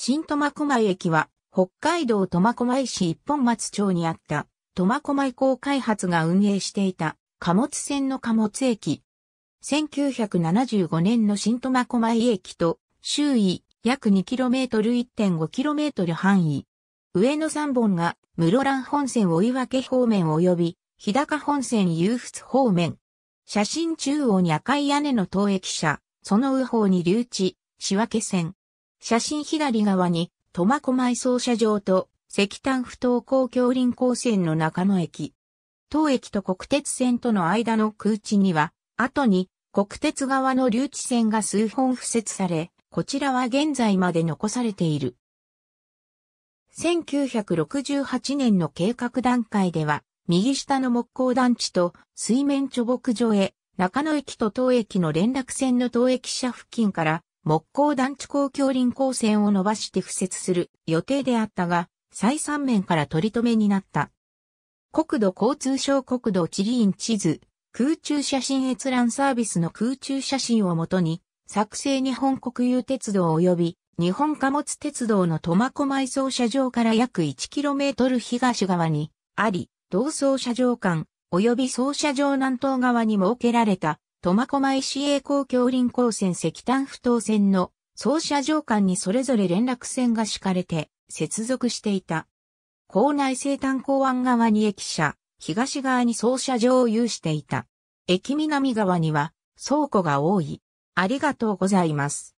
新苫小牧駅は、北海道苫小牧市一本松町にあった、苫小牧港開発が運営していた、貨物船の貨物駅。1975年の新苫小牧駅と、周囲約 2km1.5km 範囲。上の3本が、室蘭本線追分方面及び、日高本線夕仏方面。写真中央に赤い屋根の投駅車、その右方に留置、仕分け線。写真左側に、苫小牧操車場と石炭不登校橋林高線の中野駅。当駅と国鉄線との間の空地には、後に国鉄側の留置線が数本付設され、こちらは現在まで残されている。1968年の計画段階では、右下の木工団地と水面貯木所へ、中野駅と東駅の連絡線の東駅車付近から木工団地公共輪光線を伸ばして敷設する予定であったが、再三面から取り留めになった。国土交通省国土地理院地図、空中写真閲覧サービスの空中写真をもとに、作成日本国有鉄道及び日本貨物鉄道の苫小牧走車場から約 1km 東側にあり、同走車場間及び走車場南東側に設けられた苫小牧市営公共臨港線石炭不当線の総車上間にそれぞれ連絡線が敷かれて接続していた。港内西炭港湾側に駅舎、東側に総車場を有していた。駅南側には倉庫が多い。ありがとうございます。